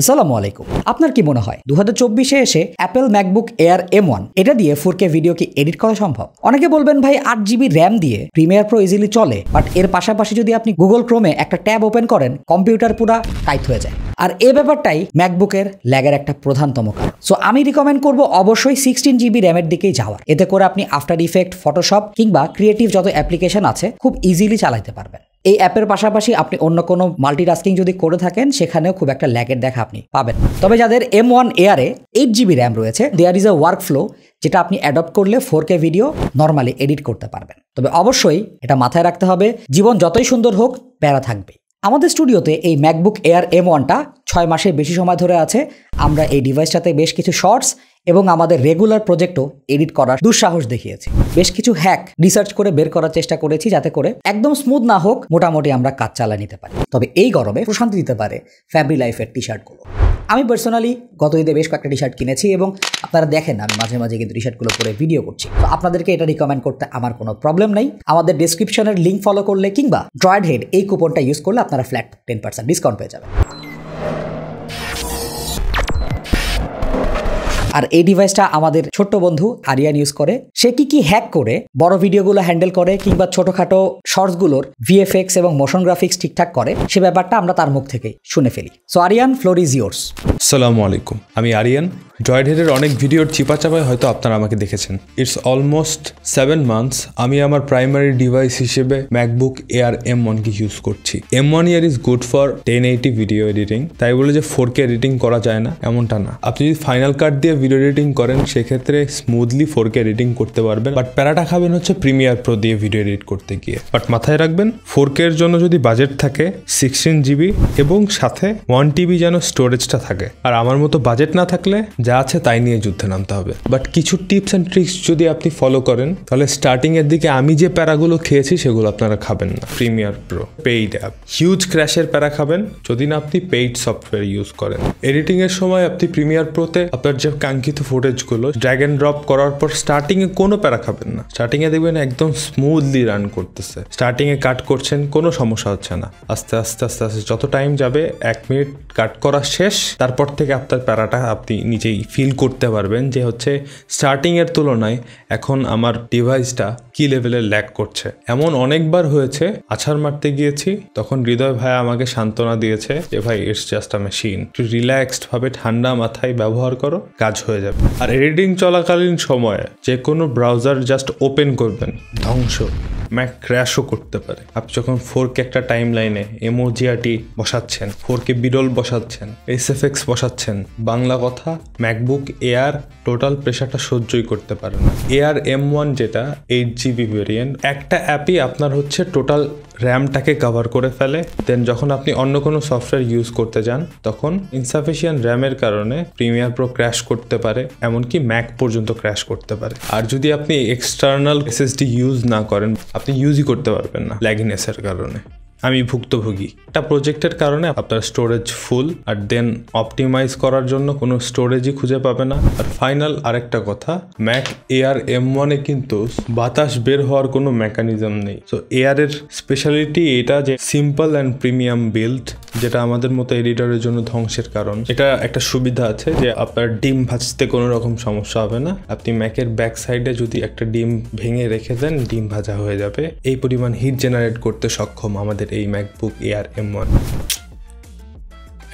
আসসালামু আলাইকুম আপনার কি মনে হয় দু চব্বিশে এসে Apple MacBook Air M one এটা দিয়ে ফোর কে ভিডিও কি এডিট করা সম্ভব অনেকে বলবেন ভাই আট জিবি র্যাম দিয়ে প্রিমিয়ার প্রো ইজিলি চলে বাট এর পাশাপাশি যদি আপনি গুগল ক্রোমে একটা ট্যাব ওপেন করেন কম্পিউটার পুরা টাইট হয়ে যায় আর এ ব্যাপারটাই ম্যাকবুকের ল্যাগের একটা প্রধানতম কারণ সো আমি রিকমেন্ড করব অবশ্যই সিক্সটিন জিবি র্যামের দিকেই যাওয়ার এতে করে আপনি আফটার ইফেক্ট ফটোশপ কিংবা ক্রিয়েটিভ যত অ্যাপ্লিকেশন আছে খুব ইজিলি চালাতে পারবেন এই অ্যাপের পাশাপাশি আপনি অন্য কোনো মাল্টিটাস্কিং যদি করে থাকেন সেখানেও খুব একটা ল্যাগের দেখা আপনি পাবেন তবে যাদের এম ওয়ান এয়ারে এইট জিবি র্যাম রয়েছে there is a work flow যেটা আপনি অ্যাডপ্ট করলে four K video normally edit করতে পারবেন তবে অবশ্যই এটা মাথায় রাখতে হবে জীবন যতই সুন্দর হোক প্যারা থাকবে আমাদের স্টুডিওতে এই ম্যাকবুক এয়ার এম ওয়ানটা ছয় মাসের বেশি সময় ধরে আছে আমরা এই ডিভাইসটাতে বেশ কিছু শর্টস এবং আমাদের রেগুলার প্রজেক্টও এডিট করার দুঃসাহস দেখিয়েছি বেশ কিছু হ্যাক রিসার্চ করে বের করার চেষ্টা করেছি যাতে করে একদম স্মুথ না হোক মোটামুটি আমরা কাজ চালা নিতে পারি তবে এই গরমে প্রশান্তি দিতে পারে ফ্যাব্রি লাইফের টি শার্টগুলো আমি পার্সোনালি গত ঈদে বেশ কয়েকটা টি শার্ট কিনেছি এবং আপনারা দেখেন আমি মাঝে মাঝে কিন্তু টি শার্টগুলো পরে ভিডিও করছি তো আপনাদেরকে এটা রিকমেন্ড করতে আমার কোনো প্রবলেম নেই আমাদের ডিসক্রিপশনের লিঙ্ক ফলো করলে কিংবা ড্রয়েড হেড এই কুপনটা ইউজ করলে আপনারা ফ্ল্যাট টেন পার্সেন্ট ডিসকাউন্ট পেয়ে যাবেন আর এই ডিভাইসটা আমাদের ছোট্ট বন্ধু আরিয়ান ইউজ করে সে কি কি হ্যাক করে বড় ভিডিওগুলো হ্যান্ডেল করে কিংবা ছোটখাটো শর্টসগুলোর ভিএফএক্স এবং মোশন গ্রাফিক্স ঠিকঠাক করে সে ব্যাপারটা আমরা তার মুখ থেকেই শুনে ফেলি so Aryan floor is yours সালামু আলাইকুম আমি আরিয়ান হেডের অনেক ভিডিওর চিপাচাপায় হয়তো আপনারা আমাকে দেখেছেন ইটস অলমোস্ট সেভেন মান্থস আমি আমার প্রাইমারি ডিভাইস হিসেবে ম্যাকবুক এয়ার এম ওয়ানকে ইউজ করছি M one Air is good for ten eighty video editing তাই বলে যে ফোর কে এডিটিং করা যায় না এমনটা না আপনি যদি ফাইনাল কার্ড দিয়ে ভিডিও এডিটিং করেন সেক্ষেত্রে স্মুথলি ফোর কে এডিটিং করতে পারবেন বাট প্যারাটা খাবেন হচ্ছে প্রিমিয়ার প্রো দিয়ে ভিডিও এডিট করতে গিয়ে বাট মাথায় রাখবেন ফোর কে এর জন্য যদি বাজেট থাকে সিক্সটিন জিবি এবং সাথে ওয়ান টিবি যেন স্টোরেজটা থাকে আর আমার মতো বাজেট না থাকলে যা যা আছে তাই নিয়ে যুদ্ধে নামতে হবে বাট কিছু টিপস অ্যান্ড ট্রিক্স যদি আপনি ফলো করেন তাহলে স্টার্টিংয়ের দিকে আমি যে প্যারাগুলো খেয়েছি সেগুলো আপনারা খাবেন না Premiere Pro paid app huge ক্র্যাশের প্যারা খাবেন যদি না আপনি পেইড সফটওয়্যার ইউজ করেন এডিটিংয়ের সময় আপনি প্রিমিয়ার প্রোতে আপনার যে কাঙ্ক্ষিত ফুটেজগুলো ড্র্যাগ অ্যান্ড ড্রপ করার পর স্টার্টিংয়ে কোনো প্যারা খাবেন না স্টার্টিংয়ে দেখবেন একদম স্মুথলি রান করতেছে স্টার্টিংয়ে কাট করছেন কোনো সমস্যা হচ্ছে না আস্তে আস্তে আস্তে আস্তে যত টাইম যাবে এক মিনিট কাট করা শেষ তারপর থেকে আপনার প্যারাটা আপনি নিজেই অনেকেই ফিল করতে পারবেন যে হচ্ছে স্টার্টিংয়ের তুলনায় এখন আমার ডিভাইসটা কি লেভেলের ল্যাক করছে এমন অনেকবার হয়েছে আছাড় মারতে গিয়েছি তখন হৃদয় ভাই আমাকে সান্ত্বনা দিয়েছে যে ভাই ইটস জাস্ট আ মেশিন একটু রিল্যাক্সড ভাবে ঠান্ডা মাথায় ব্যবহার করো কাজ হয়ে যাবে আর এডিটিং চলাকালীন সময়ে যে কোনো ব্রাউজার জাস্ট ওপেন করবেন ধ্বংস ম্যাক ক্র্যাশও করতে পারে আপনি যখন ফোর কে একটা টাইম লাইনে এমোজিয়াটি বসাচ্ছেন ফোর কে বিরল বসাচ্ছেন এস এফ এক্স বসাচ্ছেন বাংলা কথা ম্যাকবুক এয়ার টোটাল প্রেশারটা সহ্যই করতে পারে না এয়ার এম ওয়ান যেটা এইট জিবি ভেরিয়েন্ট একটা অ্যাপই আপনার হচ্ছে টোটাল র্যামটাকে কভার করে ফেলে দেন যখন আপনি অন্য কোনো সফটওয়্যার ইউজ করতে যান তখন ইনসাফিসিয়ান র্যামের কারণে প্রিমিয়ার প্রো ক্র্যাশ করতে পারে এমনকি ম্যাক পর্যন্ত ক্র্যাশ করতে পারে আর যদি আপনি এক্সটার্নাল এসএসডি ইউজ না করেন আপনি ইউজই করতে পারবেন না ল্যাগিনেসের কারণে আমি ভুক্তভোগী একটা প্রজেক্টের কারণে আপনার স্টোরেজ ফুল আর দেন অপটিমাইজ করার জন্য কোনো স্টোরেজই খুঁজে পাবে না আর ফাইনাল আরেকটা কথা ম্যাক এয়ার এম ওয়ানে কিন্তু বাতাস বের হওয়ার কোনো মেকানিজম নেই তো এয়ারের স্পেশালিটি এটা যে সিম্পল অ্যান্ড প্রিমিয়াম বিল্ড যেটা আমাদের মতো এডিটরের জন্য ধ্বংসের কারণ এটা একটা সুবিধা আছে যে আপনার ডিম ভাজতে কোনো রকম সমস্যা হবে না আপনি ম্যাকের ব্যাক সাইডে যদি একটা ডিম ভেঙে রেখে দেন ডিম ভাজা হয়ে যাবে এই পরিমাণ হিট জেনারেট করতে সক্ষম আমাদের এই ম্যাকবুক এয়ার এম ওয়ান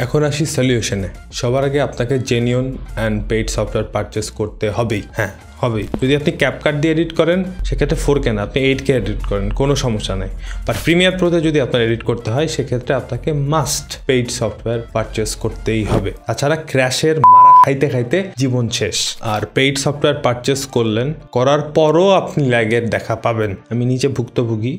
এখন আসি সলিউশনে সবার আগে আপনাকে genuine and paid software purchase করতে হবেই হ্যাঁ হবেই যদি আপনি ক্যাপকাট দিয়ে এডিট করেন সেক্ষেত্রে ফোর কে না আপনি এইট কে এডিট করেন কোনো সমস্যা নেই বাট প্রিমিয়ার প্রোতে যদি আপনার এডিট করতে হয় সেক্ষেত্রে আপনাকে মাস্ট পেইড সফটওয়্যার পারচেস করতেই হবে তাছাড়া ক্র্যাশের মারা খাইতে খাইতে জীবন শেষ আর পেইড সফটওয়্যার পারচেস করলেন করার পরও আপনি ল্যাগের দেখা পাবেন আমি নিজে ভুক্তভোগী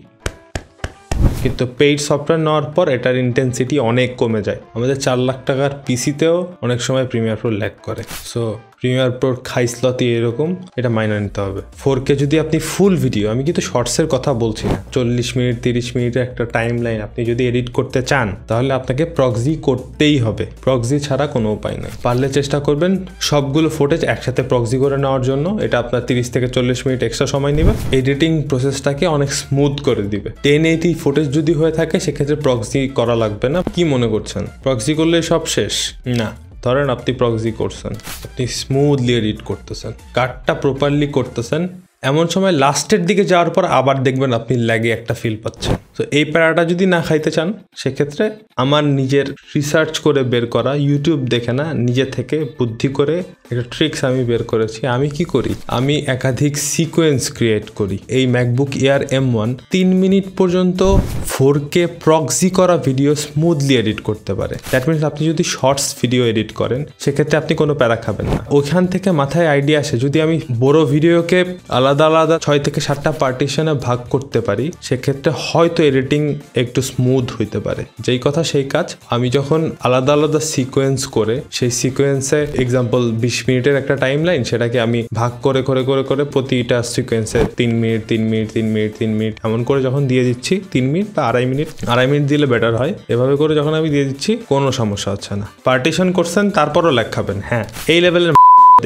কিন্তু পেইড সফটওয়্যার নেওয়ার পর এটার ইন্টেন্সিটি অনেক কমে যায় আমাদের চার লাখ টাকার পিসিতেও অনেক সময় প্রিমিয়ার প্রো ল্যাগ করে সো প্রিমিয়ার প্রোর স্লতি এরকম এটা মাইনে নিতে হবে ফোর কে যদি আপনি ফুল ভিডিও আমি কিন্তু শর্টসের কথা বলছি না চল্লিশ মিনিট তিরিশ মিনিটের একটা টাইম লাইন আপনি যদি এডিট করতে চান তাহলে আপনাকে প্রক্সি করতেই হবে প্রক্সি ছাড়া কোনো উপায় নেই পারলে চেষ্টা করবেন সবগুলো ফুটেজ একসাথে প্রক্সি করে নেওয়ার জন্য এটা আপনার তিরিশ থেকে চল্লিশ মিনিট এক্সট্রা সময় নেবে এডিটিং প্রসেসটাকে অনেক স্মুথ করে দিবে টেন এইটি ফুটেজ যদি হয়ে থাকে সেক্ষেত্রে প্রক্সি করা লাগবে না কি মনে করছেন প্রক্সি করলে সব শেষ না ধরেন আপনি প্রক্সি করছেন আপনি স্মুথলি এডিট করতেছেন কাটটা প্রপারলি করতেছেন এমন সময় লাস্টের দিকে যাওয়ার পর আবার দেখবেন আপনি ল্যাগে একটা ফিল পাচ্ছেন তো এই প্যারাটা যদি না খাইতে চান সেক্ষেত্রে আমার নিজের রিসার্চ করে বের করা ইউটিউব দেখে না নিজে থেকে বুদ্ধি করে একটা ট্রিক্স আমি বের করেছি আমি কি করি আমি একাধিক সিকোয়েন্স ক্রিয়েট করি এই ম্যাকবুক এয়ার এম ওয়ান তিন মিনিট পর্যন্ত ফোর কে প্রক্সি করা ভিডিও স্মুথলি এডিট করতে পারে দ্যাট মিনস আপনি যদি শর্টস ভিডিও এডিট করেন সেক্ষেত্রে আপনি কোনো প্যারা খাবেন না ওখান থেকে মাথায় আইডিয়া আসে যদি আমি বড় ভিডিওকে আলাদা আলাদা ছয় থেকে সাতটা পার্টিশনে ভাগ করতে পারি সেক্ষেত্রে হয়তো এডিটিং একটু স্মুথ হইতে পারে যেই কথা সেই কাজ আমি যখন আলাদা আলাদা সিকোয়েন্স করে সেই সিকোয়েন্সে এক্সাম্পল বিশ মিনিটের একটা টাইম লাইন সেটাকে আমি ভাগ করে করে করে করে প্রতিটা সিকোয়েন্সে তিন মিনিট তিন মিনিট তিন মিনিট তিন মিনিট এমন করে যখন দিয়ে দিচ্ছি তিন মিনিট বা আড়াই মিনিট আড়াই মিনিট দিলে বেটার হয় এভাবে করে যখন আমি দিয়ে দিচ্ছি কোনো সমস্যা হচ্ছে না পার্টিশন করছেন তারপরও লেখাবেন হ্যাঁ এই লেভেলের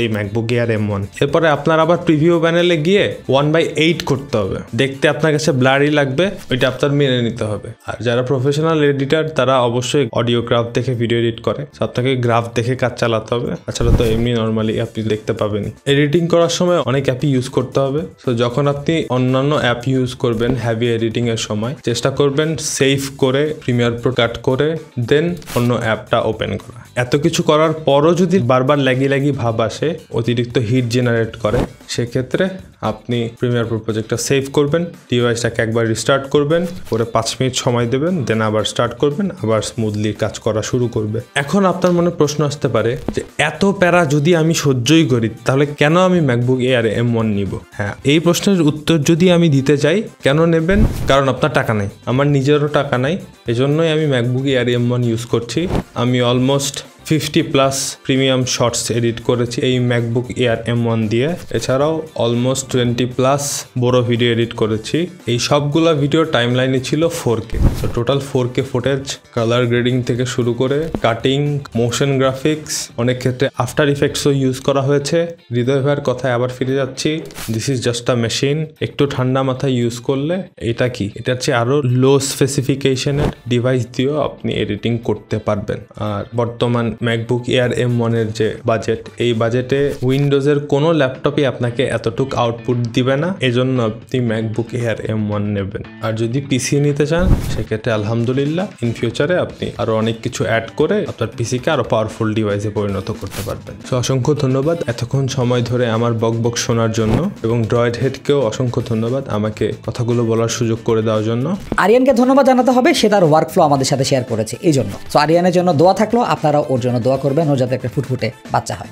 এই ম্যাকবুক এয়ার এম ওয়ান এরপরে আপনার আবার প্রিভিউ প্যানেলে গিয়ে ওয়ান বাই এইট করতে হবে দেখতে আপনার কাছে ব্লারি লাগবে ওইটা আপনার মেনে নিতে হবে আর যারা প্রফেশনাল এডিটার তারা অবশ্যই অডিও গ্রাফ দেখে ভিডিও এডিট করে আপনাকে গ্রাফ দেখে কাজ চালাতে হবে তাছাড়া তো এমনি নর্মালি আপনি দেখতে পাবেন এডিটিং করার সময় অনেক অ্যাপই ইউজ করতে হবে সো যখন আপনি অন্যান্য অ্যাপ ইউজ করবেন হ্যাভি এডিটিং এর সময় চেষ্টা করবেন সেভ করে প্রিমিয়ার প্রো কাট করে দেন অন্য অ্যাপটা ওপেন করা এত কিছু করার পরও যদি বারবার ল্যাগি ল্যাগি ভাব আসে অতিরিক্ত হিট জেনারেট করে সেক্ষেত্রে আপনি প্রিমিয়ার প্রো প্রজেক্টটা সেভ করবেন ডিভাইসটাকে একবার রিস্টার্ট করবেন পরে পাঁচ মিনিট সময় দেবেন দেন আবার স্টার্ট করবেন আবার স্মুথলি কাজ করা শুরু করবে এখন আপনার মনে প্রশ্ন আসতে পারে যে এত প্যারা যদি আমি সহ্যই করি তাহলে কেন আমি ম্যাকবুক এয়ার এম ওয়ান নিব হ্যাঁ এই প্রশ্নের উত্তর যদি আমি দিতে চাই কেন নেবেন কারণ আপনার টাকা নেই আমার নিজেরও টাকা নাই এজন্যই আমি MacBook Air M one use করছি আমি almost fifty plus premium shorts edit করেছি এই ম্যাকবুক এয়ার এম ওয়ান দিয়ে এছাড়াও অলমোস্ট টোয়েন্টি প্লাস বড় ভিডিও এডিট করেছি এই সবগুলা ভিডিও টাইমলাইনে ছিল ফোর কে তো total four K footage colour grading থেকে শুরু করে কাটিং মোশন গ্রাফিক্স অনেক ক্ষেত্রে আফটার ইফেক্টসও ইউজ করা হয়েছে হৃদয় ভাইয়ের কথায় আবার ফিরে যাচ্ছি this is just a machine একটু ঠান্ডা মাথায় ইউজ করলে এটা কি এটা হচ্ছে আরও লো স্পেসিফিকেশনের ডিভাইস দিয়েও আপনি এডিটিং করতে পারবেন আর বর্তমান ম্যাকবুক এয়ার এম ওয়ানের যে বাজেট এই বাজেটে উইন্ডোজের কোনো ল্যাপটপই আপনাকে এতটুক আউটপুট দিবে না এজন্য আপনি ম্যাকবুক এয়ার এম ওয়ান নেবেন আর যদি পিসি নিতে চান সেক্ষেত্রে আলহামদুলিল্লাহ ইন ফিউচারে আপনি আরও অনেক কিছু অ্যাড করে আপনার পিসিকে আরও পাওয়ারফুল ডিভাইসে পরিণত করতে পারবেন সো অসংখ্য ধন্যবাদ এতক্ষণ সময় ধরে আমার বক বক শোনার জন্য এবং ড্রয়েড হেডকেও অসংখ্য ধন্যবাদ আমাকে কথাগুলো বলার সুযোগ করে দেওয়ার জন্য আরিয়ানকে ধন্যবাদ জানাতে হবে সে তার ওয়ার্কফ্লো আমাদের সাথে শেয়ার করেছে এই জন্য সো আরিয়ানের জন্য দোয়া থাকলো আপনারা ওর জন্য দোয়া করবেন ও যাতে একটা ফুটফুটে বাচ্চা হয়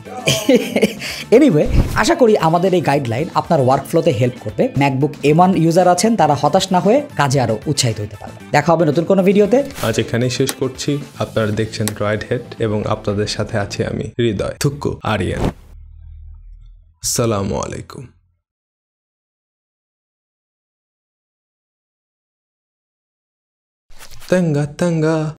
এনিওয়ে আশা করি আমাদের এই গাইডলাইন আপনার ওয়ার্ক ফ্লোতে হেল্প করবে ম্যাকবুক এম ওয়ান ইউজার আছেন তারা হতাশ না হয়ে কাজে আরও উৎসাহিত হতে পারবে দেখা হবে নতুন কোনো ভিডিওতে আজ এখানেই শেষ করছি আপনারা দেখছেন রয়েড হেড এবং আপনাদের সাথে আছি আমি হৃদয় থুক্কু আরিয়ান সালামু আলাইকুম Tanga, tanga.